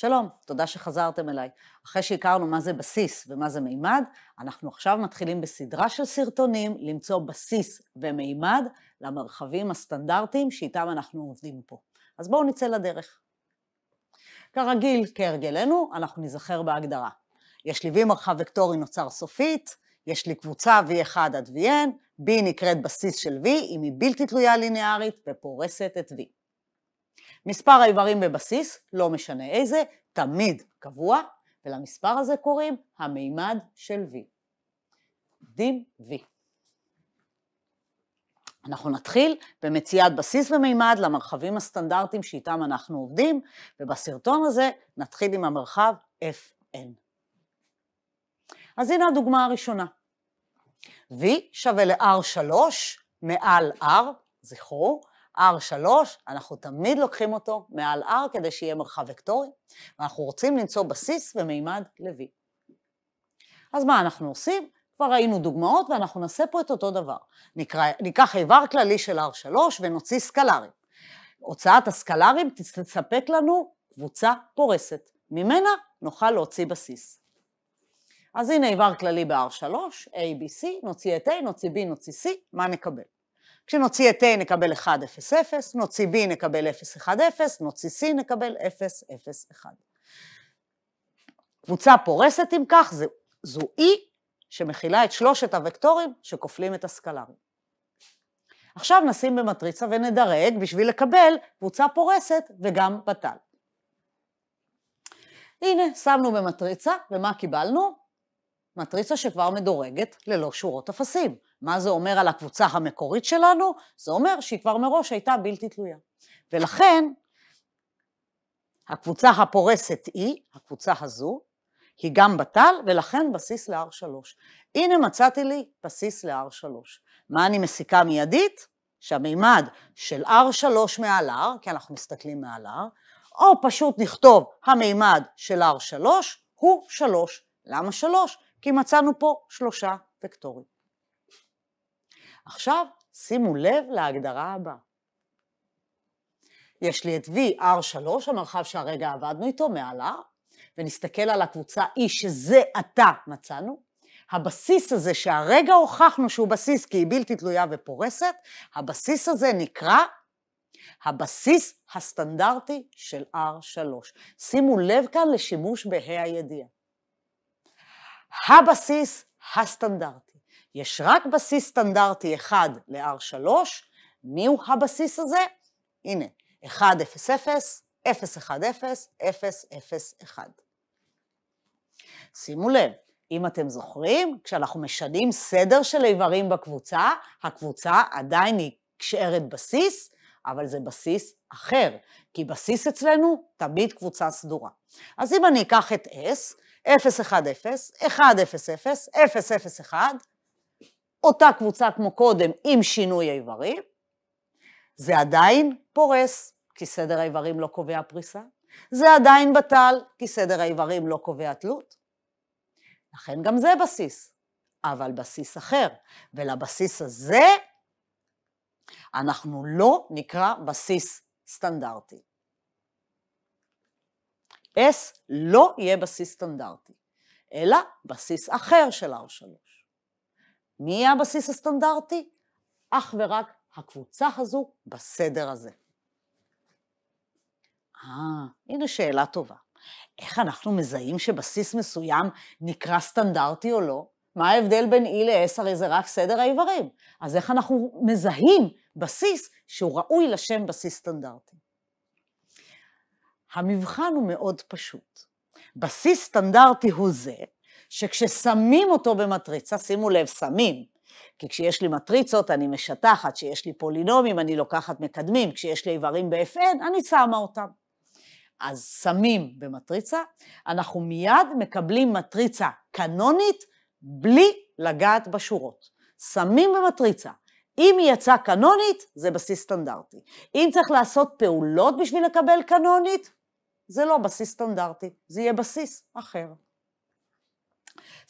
שלום, תודה שחזרתם אליי. אחרי שהכרנו מה זה בסיס ומה זה מימד, אנחנו עכשיו מתחילים בסדרה של סרטונים למצוא בסיס ומימד למרחבים הסטנדרטיים שאיתם אנחנו עובדים פה. אז בואו נצא לדרך. כרגיל, כהרגלנו, אנחנו ניזכר בהגדרה. יש לי V מרחב וקטורי נוצר סופית, יש לי קבוצה V1 עד VN, B נקראת בסיס של V, אם היא בלתי תלויה ליניארית ופורסת את V. מספר האיברים בבסיס, לא משנה איזה, תמיד קבוע, ולמספר הזה קוראים המימד של V. דים V. אנחנו נתחיל במציאת בסיס ומימד למרחבים הסטנדרטיים שאיתם אנחנו עובדים, ובסרטון הזה נתחיל עם המרחב Fn. אז הנה הדוגמה הראשונה. V שווה ל-R3 מעל R, זכרו, R3, אנחנו תמיד לוקחים אותו מעל R כדי שיהיה מרחב וקטורי, ואנחנו רוצים למצוא בסיס ומימד ל-V. אז מה אנחנו עושים? כבר ראינו דוגמאות ואנחנו נעשה פה את אותו דבר. נקרא, ניקח איבר כללי של R3 ונוציא סקלרים. הוצאת הסקלרים תספק לנו קבוצה פורסת, ממנה נוכל להוציא בסיס. אז הנה איבר כללי ב-R3, A, B, C, נוציא את A, נוציא B, נוציא C, מה נקבל? כשנוציא את A נקבל 1, 0, 0, נוציא B נקבל 0, 1, 0, נוציא C נקבל 0, 0, 1. קבוצה פורסת, אם כך, זו, זו E שמכילה את שלושת הוקטורים שכופלים את הסקלרים. עכשיו נשים במטריצה ונדרג בשביל לקבל קבוצה פורסת וגם בטל. הנה, שמנו במטריצה, ומה קיבלנו? מטריצה שכבר מדורגת ללא שורות אפסים. מה זה אומר על הקבוצה המקורית שלנו? זה אומר שהיא כבר מראש הייתה בלתי תלויה. ולכן, הקבוצה הפורסת E, הקבוצה הזו, היא גם בטל, ולכן בסיס ל-R3. הנה מצאתי לי בסיס ל-R3. מה אני מסיקה מיידית? שהמימד של R3 מעל R, כי אנחנו מסתכלים מעל R, או פשוט נכתוב המימד של R3 הוא 3. למה 3? כי מצאנו פה שלושה וקטורים. עכשיו, שימו לב להגדרה הבאה. יש לי את VR3, המרחב שהרגע עבדנו איתו, מעל R, ונסתכל על הקבוצה E שזה עתה מצאנו. הבסיס הזה שהרגע הוכחנו שהוא בסיס כי היא בלתי תלויה ופורסת, הבסיס הזה נקרא הבסיס הסטנדרטי של R3. שימו לב כאן לשימוש בה"א הידיעה. הבסיס הסטנדרטי. יש רק בסיס סטנדרטי אחד ל-R3, מיהו הבסיס הזה? הנה, 1, 0, 0, 0, 1, 0, 0, 0, 1. שימו לב, אם אתם זוכרים, כשאנחנו משנים סדר של איברים בקבוצה, הקבוצה עדיין היא נשארת בסיס, אבל זה בסיס אחר, כי בסיס אצלנו תמיד קבוצה סדורה. אז אם אני אקח את S, 0, 1, 0, 1, 0, 0, 0, 0, 1, אותה קבוצה כמו קודם עם שינוי איברים, זה עדיין פורס, כי סדר האיברים לא קובע פריסה, זה עדיין בטל, כי סדר האיברים לא קובע תלות. לכן גם זה בסיס, אבל בסיס אחר, ולבסיס הזה אנחנו לא נקרא בסיס סטנדרטי. S לא יהיה בסיס סטנדרטי, אלא בסיס אחר של R3. מי יהיה הבסיס הסטנדרטי? אך ורק הקבוצה הזו בסדר הזה. אה, הנה שאלה טובה. איך אנחנו מזהים שבסיס מסוים נקרא סטנדרטי או לא? מה ההבדל בין E ל-S הרי זה רק סדר האיברים. אז איך אנחנו מזהים בסיס שהוא ראוי לשם בסיס סטנדרטי? המבחן הוא מאוד פשוט. בסיס סטנדרטי הוא זה שכששמים אותו במטריצה, שימו לב, שמים, כי כשיש לי מטריצות אני משטחת, כשיש לי פולינומים אני לוקחת מקדמים, כשיש לי איברים ב-FN אני שמה אותם. אז שמים במטריצה, אנחנו מיד מקבלים מטריצה קנונית בלי לגעת בשורות. שמים במטריצה. אם היא יצאה קנונית, זה בסיס סטנדרטי. אם צריך לעשות פעולות בשביל לקבל קנונית, זה לא בסיס סטנדרטי, זה יהיה בסיס אחר.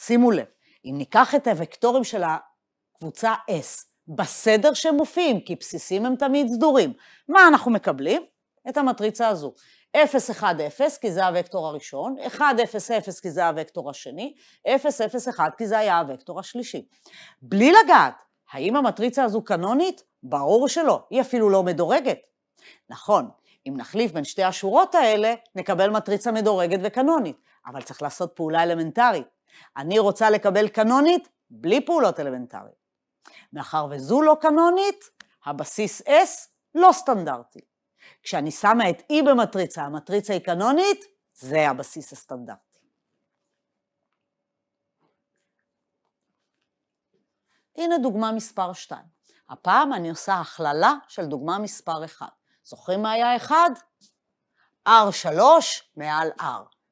שימו לב, אם ניקח את הוקטורים של הקבוצה S בסדר שהם מופיעים, כי בסיסים הם תמיד סדורים, מה אנחנו מקבלים? את המטריצה הזו. 0, 1, 0, כי זה הוקטור הראשון, 1, 0, 0, כי זה הוקטור השני, 0, 0, 1, כי זה היה הוקטור השלישי. בלי לגעת, האם המטריצה הזו קנונית? ברור שלא, היא אפילו לא מדורגת. נכון, אם נחליף בין שתי השורות האלה, נקבל מטריצה מדורגת וקנונית, אבל צריך לעשות פעולה אלמנטרית. אני רוצה לקבל קנונית בלי פעולות אלמנטריות. מאחר וזו לא קנונית, הבסיס S לא סטנדרטי. כשאני שמה את E במטריצה, המטריצה היא קנונית, זה הבסיס הסטנדרטי. הנה דוגמה מספר 2. הפעם אני עושה הכללה של דוגמה מספר 1. זוכרים מה היה 1? R3 מעל R.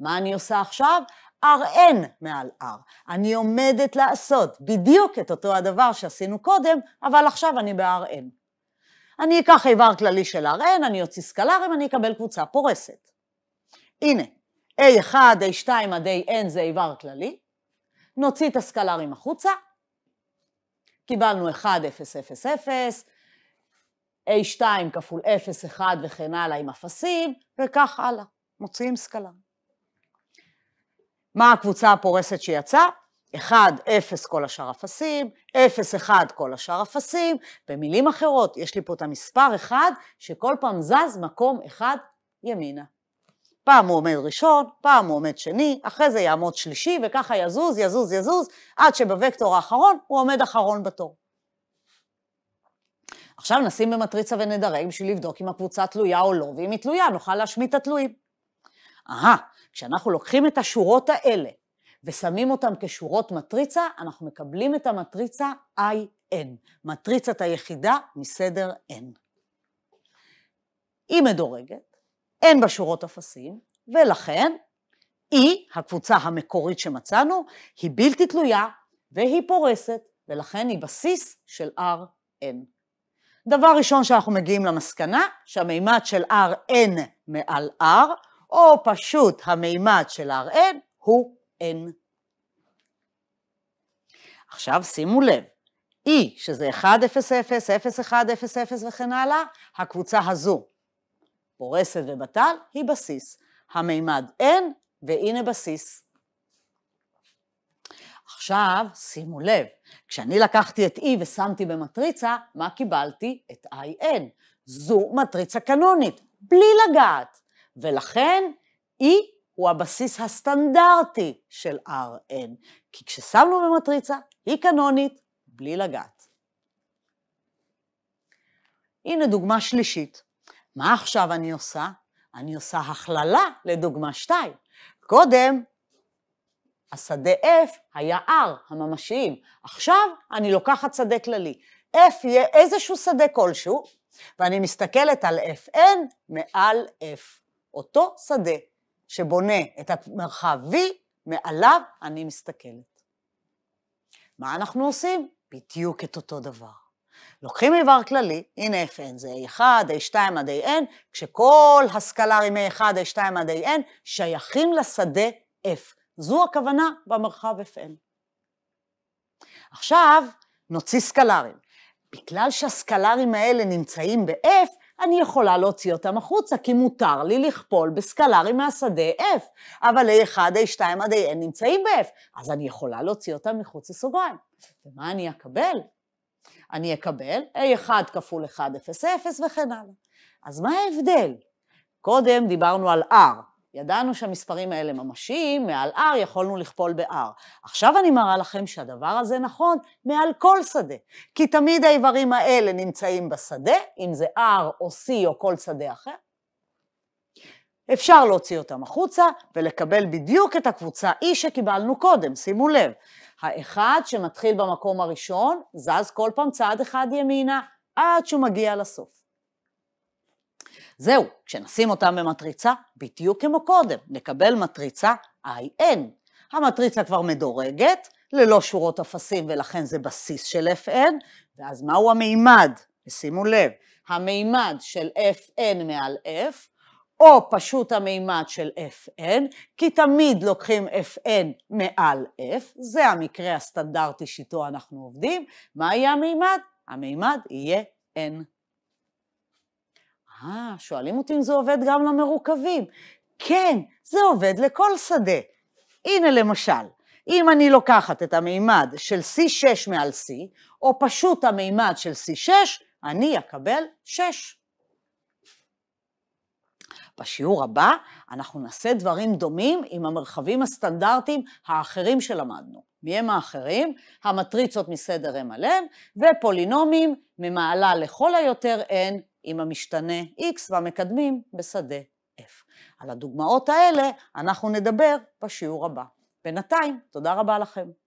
מה אני עושה עכשיו? RN מעל R. אני עומדת לעשות בדיוק את אותו הדבר שעשינו קודם, אבל עכשיו אני ב-RN. אני אקח איבר כללי של RN, אני אוציא סקלרים, אני אקבל קבוצה פורסת. הנה, A1, A2 עד AN זה איבר כללי, נוציא את הסקלרים החוצה, קיבלנו 1, 0, 0, 0, A2 כפול 0, 1 וכן הלאה עם אפסים, וכך הלאה, מוציאים סקלר. מה הקבוצה הפורסת שיצאה? 1, 0 כל השאר אפסים, 0, 1 כל השאר אפסים, במילים אחרות, יש לי פה את המספר 1 שכל פעם זז מקום 1 ימינה. פעם הוא עומד ראשון, פעם הוא עומד שני, אחרי זה יעמוד שלישי, וככה יזוז, יזוז, יזוז, עד שבווקטור האחרון הוא עומד אחרון בתור. עכשיו נשים במטריצה ונדרג בשביל לבדוק אם הקבוצה תלויה או לא, ואם היא תלויה נוכל להשמיט את התלויים. אהה, כשאנחנו לוקחים את השורות האלה ושמים אותם כשורות מטריצה, אנחנו מקבלים את המטריצה IN, מטריצת היחידה מסדר N. היא מדורגת, אין בה שורות אפסים, ולכן E, הקבוצה המקורית שמצאנו, היא בלתי תלויה והיא פורסת, ולכן היא בסיס של RN. דבר ראשון שאנחנו מגיעים למסקנה, שהמימד של RN מעל R, או פשוט המימד של RN הוא N. עכשיו שימו לב, E, שזה 1, 0, 0, 0, 1, 0, 0 וכן הלאה, הקבוצה הזו, פורסת ובטל, היא בסיס. המימד N, והנה בסיס. עכשיו, שימו לב, כשאני לקחתי את E ושמתי במטריצה, מה קיבלתי? את IN. זו מטריצה קנונית, בלי לגעת. ולכן, E הוא הבסיס הסטנדרטי של Rn, כי כששמנו במטריצה, היא קנונית, בלי לגעת. הנה דוגמה שלישית. מה עכשיו אני עושה? אני עושה הכללה לדוגמה 2. קודם, השדה F היה R, הממשיים. עכשיו אני לוקחת שדה כללי. F יהיה איזשהו שדה כלשהו, ואני מסתכלת על Fn מעל F, אותו שדה. שבונה את המרחב V, מעליו אני מסתכלת. מה אנחנו עושים? בדיוק את אותו דבר. לוקחים איבר כללי, הנה Fn זה A1, A2 עד AN, כשכל הסקלרים A1, A2 עד AN שייכים לשדה F. זו הכוונה במרחב Fn. עכשיו, נוציא סקלרים. בגלל שהסקלרים האלה נמצאים ב-F, אני יכולה להוציא אותם החוצה, כי מותר לי לכפול בסקלרים מהשדה F, אבל A1, A2 עד AN נמצאים ב-F, אז אני יכולה להוציא אותם מחוץ לסוגריים. ומה אני אקבל? אני אקבל A1 כפול 1, 0, 0 וכן הלאה. אז מה ההבדל? קודם דיברנו על R, ידענו שהמספרים האלה ממשיים, מעל R יכולנו לכפול ב-R. עכשיו אני מראה לכם שהדבר הזה נכון מעל כל שדה, כי תמיד האיברים האלה נמצאים בשדה, אם זה R או C או כל שדה אחר. אפשר להוציא אותם החוצה ולקבל בדיוק את הקבוצה E שקיבלנו קודם, שימו לב. האחד שמתחיל במקום הראשון זז כל פעם צעד אחד ימינה עד שהוא מגיע לסוף. זהו, כשנשים אותם במטריצה, בדיוק כמו קודם, נקבל מטריצה IN. המטריצה כבר מדורגת, ללא שורות אפסים, ולכן זה בסיס של FN, ואז מהו המימד? שימו לב, המימד של FN מעל F, או פשוט המימד של Fn, כי תמיד לוקחים Fn מעל F, זה המקרה הסטנדרטי שאיתו אנחנו עובדים, מה יהיה המימד? המימד יהיה N. אה, שואלים אותי אם זה עובד גם למרוכבים. כן, זה עובד לכל שדה. הנה למשל, אם אני לוקחת את המימד של C6 מעל C, או פשוט המימד של C6, אני אקבל 6. בשיעור הבא אנחנו נעשה דברים דומים עם המרחבים הסטנדרטיים האחרים שלמדנו. מי הם האחרים? המטריצות מסדר m על n, ופולינומים ממעלה לכל היותר n עם המשתנה x והמקדמים בשדה f. על הדוגמאות האלה אנחנו נדבר בשיעור הבא. בינתיים, תודה רבה לכם.